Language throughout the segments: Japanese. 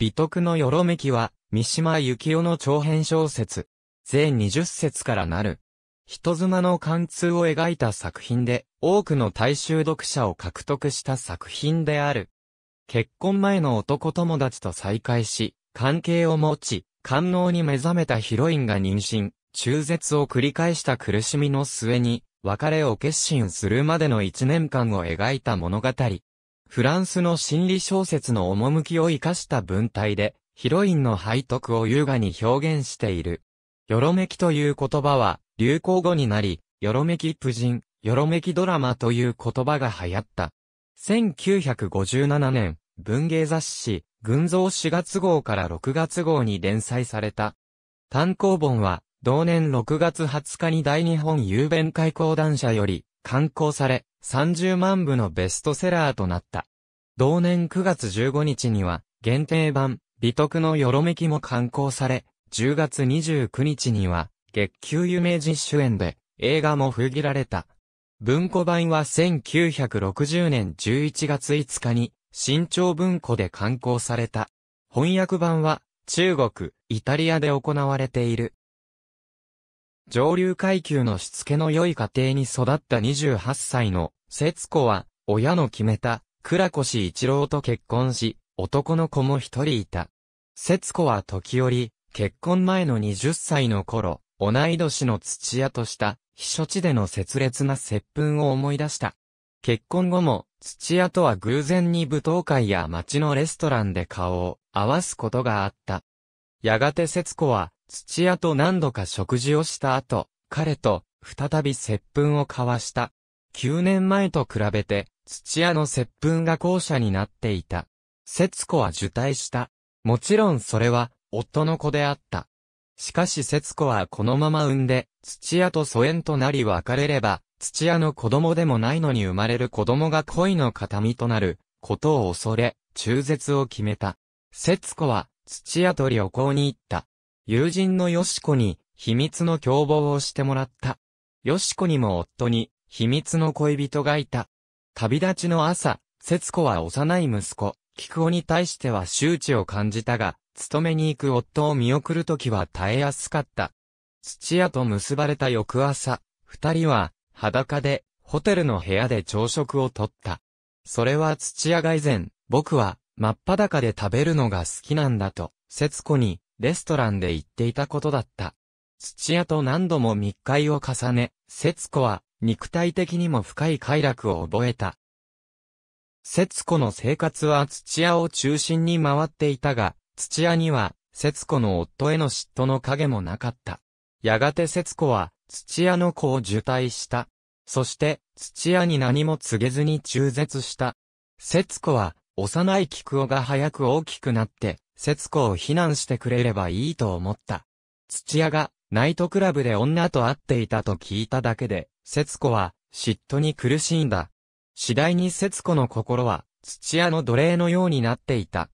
美徳のよろめきは、三島幸夫の長編小説、全20節からなる。人妻の貫通を描いた作品で、多くの大衆読者を獲得した作品である。結婚前の男友達と再会し、関係を持ち、官能に目覚めたヒロインが妊娠、中絶を繰り返した苦しみの末に、別れを決心するまでの一年間を描いた物語。フランスの心理小説の趣を生かした文体で、ヒロインの背徳を優雅に表現している。よろめきという言葉は、流行語になり、よろめき婦人、よろめきドラマという言葉が流行った。1957年、文芸雑誌、群像4月号から6月号に連載された。単行本は、同年6月20日に大日本郵便開講談社より、刊行され、30万部のベストセラーとなった。同年9月15日には、限定版、美徳のよろめきも刊行され、10月29日には、月給有名人主演で、映画も封切られた。文庫版は1960年11月5日に、新潮文庫で刊行された。翻訳版は、中国、イタリアで行われている。上流階級のしつけの良い家庭に育った28歳の節子は、親の決めた、倉越一郎と結婚し、男の子も一人いた。節子は時折、結婚前の20歳の頃、同い年の土屋とした、避暑地での切烈な接吻を思い出した。結婚後も、土屋とは偶然に舞踏会や町のレストランで顔を合わすことがあった。やがて節子は、土屋と何度か食事をした後、彼と再び接吻を交わした。9年前と比べて、土屋の接吻が後者になっていた。節子は受胎した。もちろんそれは、夫の子であった。しかし節子はこのまま産んで、土屋と疎遠となり別れれば、土屋の子供でもないのに生まれる子供が恋の形見となる、ことを恐れ、中絶を決めた。節子は、土屋と旅行に行った。友人のよしこに、秘密の共謀をしてもらった。よしこにも夫に、秘密の恋人がいた。旅立ちの朝、節子は幼い息子、菊子に対しては周知を感じたが、勤めに行く夫を見送るときは耐えやすかった。土屋と結ばれた翌朝、二人は裸でホテルの部屋で朝食をとった。それは土屋が以前、僕は真っ裸で食べるのが好きなんだと、節子にレストランで言っていたことだった。土屋と何度も密会を重ね、節子は肉体的にも深い快楽を覚えた。節子の生活は土屋を中心に回っていたが、土屋には、節子の夫への嫉妬の影もなかった。やがて節子は、土屋の子を受胎した。そして、土屋に何も告げずに中絶した。節子は、幼い菊尾が早く大きくなって、節子を非難してくれればいいと思った。土屋が、ナイトクラブで女と会っていたと聞いただけで、節子は嫉妬に苦しんだ。次第に節子の心は土屋の奴隷のようになっていた。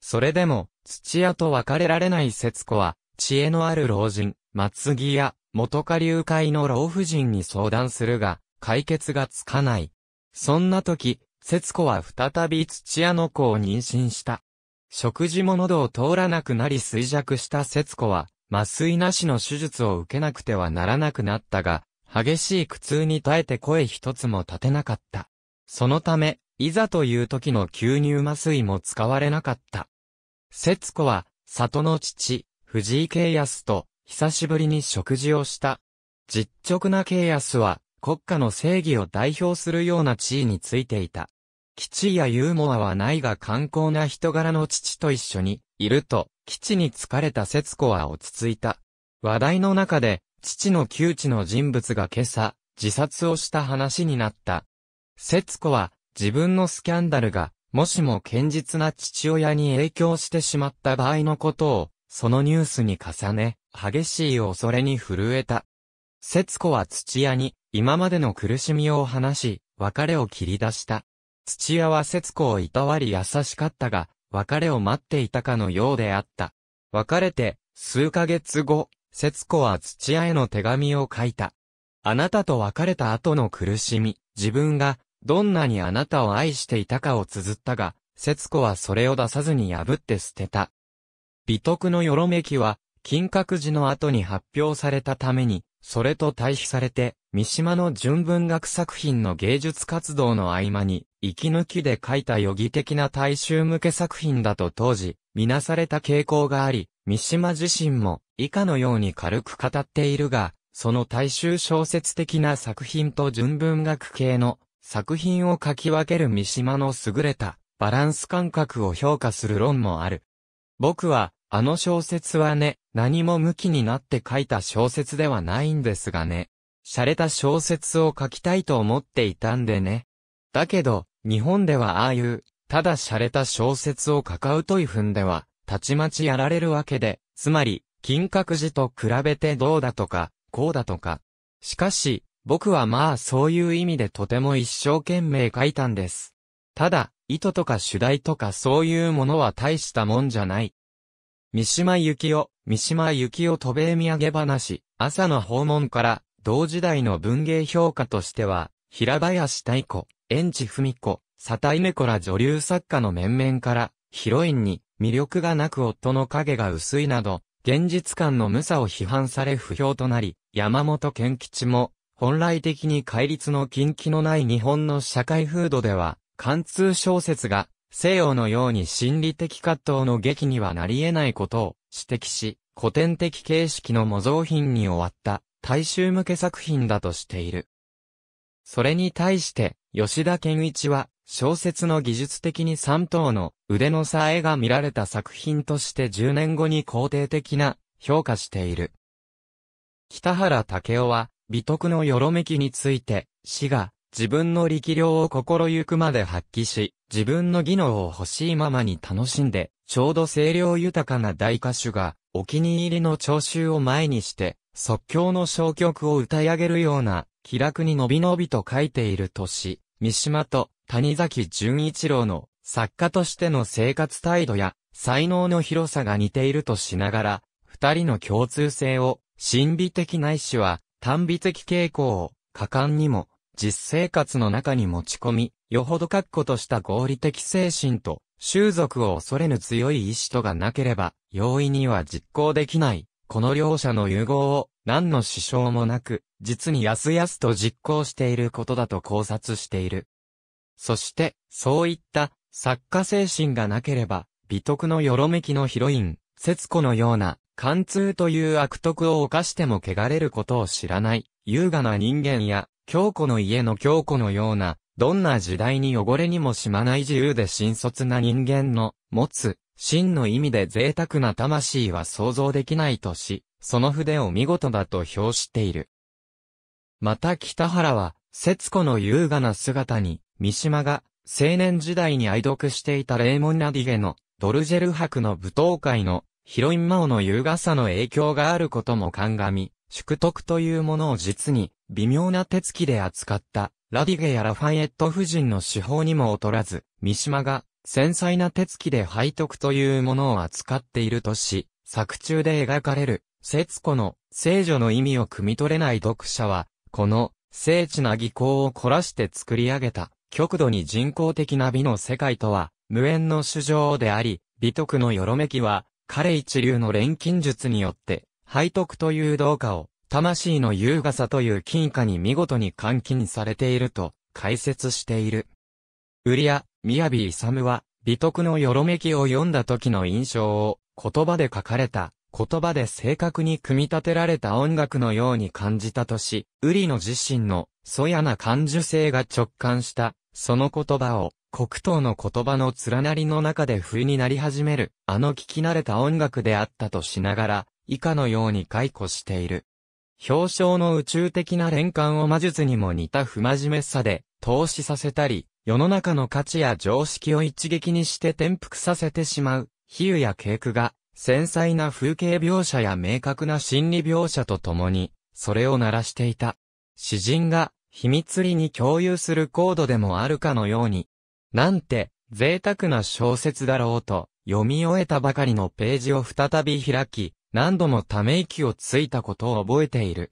それでも土屋と別れられない節子は知恵のある老人、松木や元下流会の老婦人に相談するが解決がつかない。そんな時、節子は再び土屋の子を妊娠した。食事も喉を通らなくなり衰弱した節子は、麻酔なしの手術を受けなくてはならなくなったが、激しい苦痛に耐えて声一つも立てなかった。そのため、いざという時の吸入麻酔も使われなかった。節子は、里の父、藤井慶康と、久しぶりに食事をした。実直な慶康は、国家の正義を代表するような地位についていた。基地やユーモアはないが観光な人柄の父と一緒にいると、基地に疲れた節子は落ち着いた。話題の中で、父の窮地の人物が今朝、自殺をした話になった。節子は、自分のスキャンダルが、もしも堅実な父親に影響してしまった場合のことを、そのニュースに重ね、激しい恐れに震えた。節子は土屋に、今までの苦しみを話し、別れを切り出した。土屋は節子をいたわり優しかったが、別れを待っていたかのようであった。別れて、数ヶ月後、節子は土屋への手紙を書いた。あなたと別れた後の苦しみ、自分が、どんなにあなたを愛していたかを綴ったが、節子はそれを出さずに破って捨てた。美徳のよろめきは、金閣寺の後に発表されたために、それと対比されて、三島の純文学作品の芸術活動の合間に、息抜きで書いた余儀的な大衆向け作品だと当時、見なされた傾向があり、三島自身も以下のように軽く語っているが、その大衆小説的な作品と純文学系の作品を書き分ける三島の優れたバランス感覚を評価する論もある。僕は、あの小説はね、何も向きになって書いた小説ではないんですがね。洒落た小説を書きたいと思っていたんでね。だけど、日本ではああいう、ただ洒落た小説を書かうといふんでは、たちまちやられるわけで、つまり、金閣寺と比べてどうだとか、こうだとか。しかし、僕はまあそういう意味でとても一生懸命書いたんです。ただ、意図とか主題とかそういうものは大したもんじゃない。三島由紀夫、三島由紀夫渡米土産話、朝の訪問から、同時代の文芸評価としては、平林太子、園地文子、佐田梅子ら女流作家の面々から、ヒロインに、魅力がなく夫の影が薄いなど、現実感の無さを批判され不評となり、山本健吉も、本来的に戒律の禁忌のない日本の社会風土では、貫通小説が、西洋のように心理的葛藤の劇にはなり得ないことを指摘し、古典的形式の模造品に終わった大衆向け作品だとしている。それに対して、吉田健一は、小説の技術的に3等の腕の差絵が見られた作品として10年後に肯定的な評価している。北原武雄は、美徳のよろめきについて、死が、自分の力量を心ゆくまで発揮し、自分の技能を欲しいままに楽しんで、ちょうど清涼豊かな大歌手が、お気に入りの聴衆を前にして、即興の小曲を歌い上げるような、気楽にのびのびと書いているとし、三島と谷崎潤一郎の作家としての生活態度や才能の広さが似ているとしながら、二人の共通性を、心理的ないしは、単美的傾向を、果敢にも、実生活の中に持ち込み、よほど確固とした合理的精神と、習俗を恐れぬ強い意志とがなければ、容易には実行できない。この両者の融合を、何の支障もなく、実にやすやすと実行していることだと考察している。そして、そういった作家精神がなければ、美徳のよろめきのヒロイン、節子のような、貫通という悪徳を犯しても汚れることを知らない、優雅な人間や、京子の家の京子のような、どんな時代に汚れにもしまない自由で新卒な人間の、持つ、真の意味で贅沢な魂は想像できないとし、その筆を見事だと評している。また北原は、節子の優雅な姿に、三島が青年時代に愛読していたレーモンナディゲのドルジェル博の舞踏会のヒロインマオの優雅さの影響があることも鑑み、宿徳というものを実に微妙な手つきで扱ったラディゲやラファイエット夫人の手法にも劣らず、三島が繊細な手つきで背徳というものを扱っているとし、作中で描かれる、節子の聖女の意味を汲み取れない読者は、この精緻な技巧を凝らして作り上げた極度に人工的な美の世界とは、無縁の主情であり、美徳のよろめきは、彼一流の錬金術によって、背徳という動画を、魂の優雅さという金貨に見事に換金されていると、解説している。ウリア、イサ勇は、美徳のよろめきを読んだ時の印象を、言葉で書かれた、言葉で正確に組み立てられた音楽のように感じたとし、ウリの自身の、そやな感受性が直感した、その言葉を、黒糖の言葉の連なりの中で不意になり始める、あの聞き慣れた音楽であったとしながら、以下のように解雇している。表彰の宇宙的な連環を魔術にも似た不真面目さで、投資させたり、世の中の価値や常識を一撃にして転覆させてしまう、比喩や景句が、繊細な風景描写や明確な心理描写とともに、それを鳴らしていた。詩人が、秘密裏に共有するコードでもあるかのように、なんて、贅沢な小説だろうと、読み終えたばかりのページを再び開き、何度もため息をついたことを覚えている。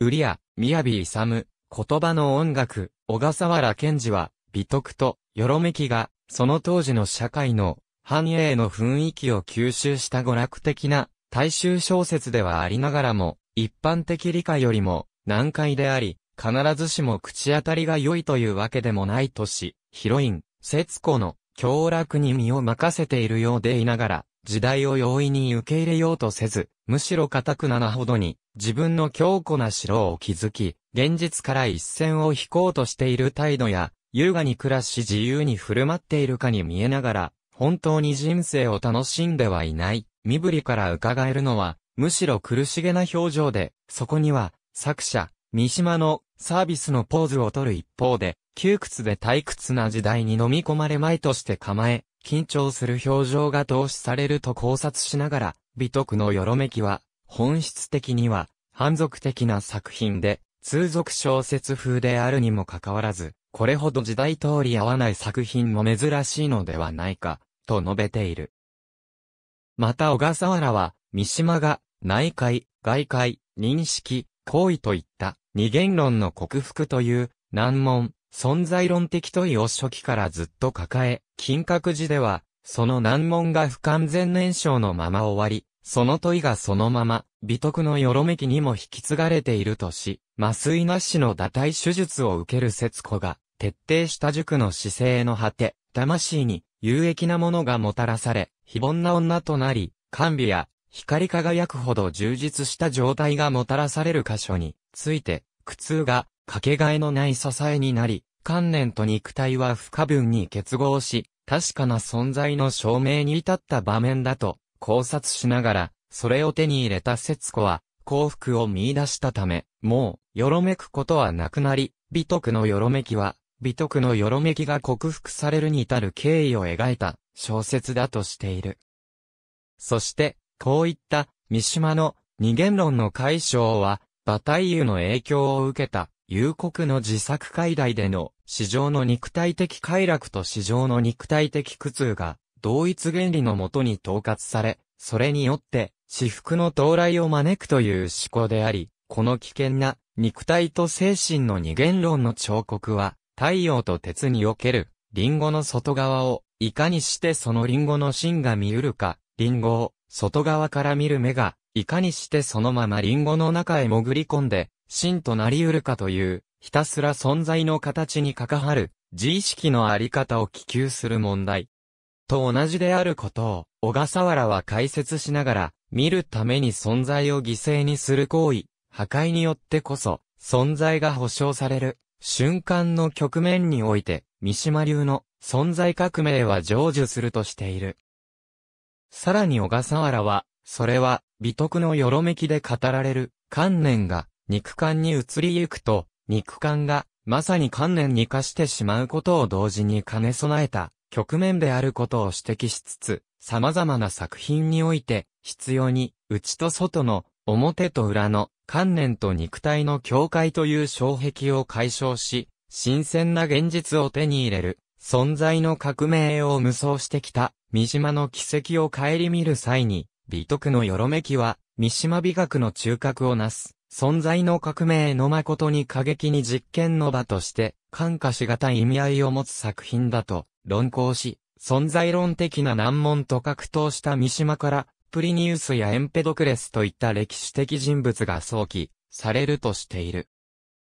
ウリア、宮サ勇、言葉の音楽、小笠原賢治は、美徳と、よろめきが、その当時の社会の、繁栄の雰囲気を吸収した娯楽的な、大衆小説ではありながらも、一般的理解よりも、難解であり、必ずしも口当たりが良いというわけでもないとし、ヒロイン、節子の強楽に身を任せているようでいながら、時代を容易に受け入れようとせず、むしろ固くななほどに、自分の強固な城を築き、現実から一線を引こうとしている態度や、優雅に暮らし自由に振る舞っているかに見えながら、本当に人生を楽しんではいない、身振りから伺えるのは、むしろ苦しげな表情で、そこには、作者、三島のサービスのポーズを取る一方で、窮屈で退屈な時代に飲み込まれまいとして構え、緊張する表情が投資されると考察しながら、美徳のよろめきは、本質的には、反俗的な作品で、通俗小説風であるにもかかわらず、これほど時代通り合わない作品も珍しいのではないか、と述べている。また小笠原は、三島が、内海、外界、認識、行為といった二元論の克服という難問、存在論的問いを初期からずっと抱え、金閣寺では、その難問が不完全燃焼のまま終わり、その問いがそのまま、美徳のよろめきにも引き継がれているとし、麻酔なしの堕胎手術を受ける節子が、徹底した塾の姿勢の果て、魂に有益なものがもたらされ、非凡な女となり、甘美や光り輝くほど充実した状態がもたらされる箇所について、苦痛がかけがえのない支えになり、観念と肉体は不可分に結合し、確かな存在の証明に至った場面だと考察しながら、それを手に入れた節子は、幸福を見出したため、もう、よろめくことはなくなり、美徳のよろめきは、美徳のよろめきが克服されるに至る経緯を描いた小説だとしている。そして、こういった三島の二元論の解消は、馬体油の影響を受けた、有国の自作解題での、市場の肉体的快楽と市場の肉体的苦痛が、同一原理のもとに統括され、それによって、至福の到来を招くという思考であり、この危険な肉体と精神の二元論の彫刻は、太陽と鉄における、リンゴの外側を、いかにしてそのリンゴの芯が見うるか、リンゴを外側から見る目が、いかにしてそのままリンゴの中へ潜り込んで、真となり得るかという、ひたすら存在の形に関わる、自意識のあり方を希求する問題。と同じであることを、小笠原は解説しながら、見るために存在を犠牲にする行為、破壊によってこそ、存在が保障される、瞬間の局面において、三島流の存在革命は成就するとしている。さらに小笠原は、それは、美徳のよろめきで語られる、観念が、肉感に移りゆくと、肉感が、まさに観念に化してしまうことを同時に兼ね備えた、局面であることを指摘しつつ、様々な作品において、必要に、内と外の、表と裏の、観念と肉体の境界という障壁を解消し、新鮮な現実を手に入れる、存在の革命を無双してきた、三島の奇跡を顧みる際に、美徳のよろめきは、三島美学の中核をなす、存在の革命の誠に過激に実験の場として、感化しがたい意味合いを持つ作品だと、論考し、存在論的な難問と格闘した三島から、プリニウスやエンペドクレスといった歴史的人物が想起、されるとしている。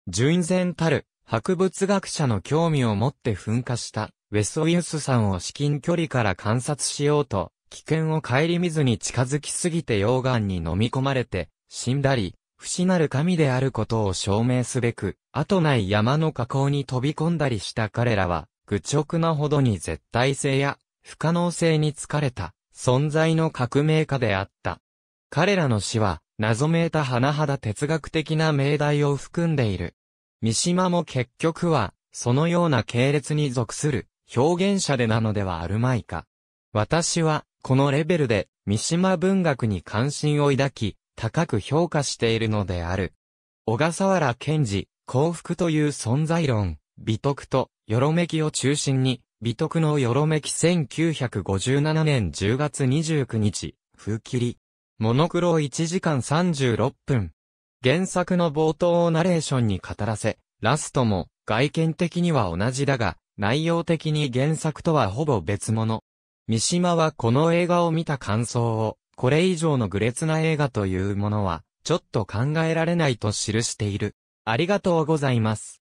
純然たる、博物学者の興味を持って噴火した、ウェスウィウスさんを至近距離から観察しようと、危険を顧みずに近づきすぎて溶岩に飲み込まれて、死んだり、不死なる神であることを証明すべく、後ない山の河口に飛び込んだりした彼らは、愚直なほどに絶対性や不可能性に疲れた存在の革命家であった。彼らの死は、謎めいた甚だ哲学的な命題を含んでいる。三島も結局は、そのような系列に属する表現者でなのではあるまいか。私は、このレベルで、三島文学に関心を抱き、高く評価しているのである。小笠原賢治、幸福という存在論、美徳と、よろめきを中心に、美徳のよろめき1957年10月29日、風切り。モノクロ1時間36分。原作の冒頭をナレーションに語らせ、ラストも、外見的には同じだが、内容的に原作とはほぼ別物。三島はこの映画を見た感想を、これ以上の愚劣な映画というものは、ちょっと考えられないと記している。ありがとうございます。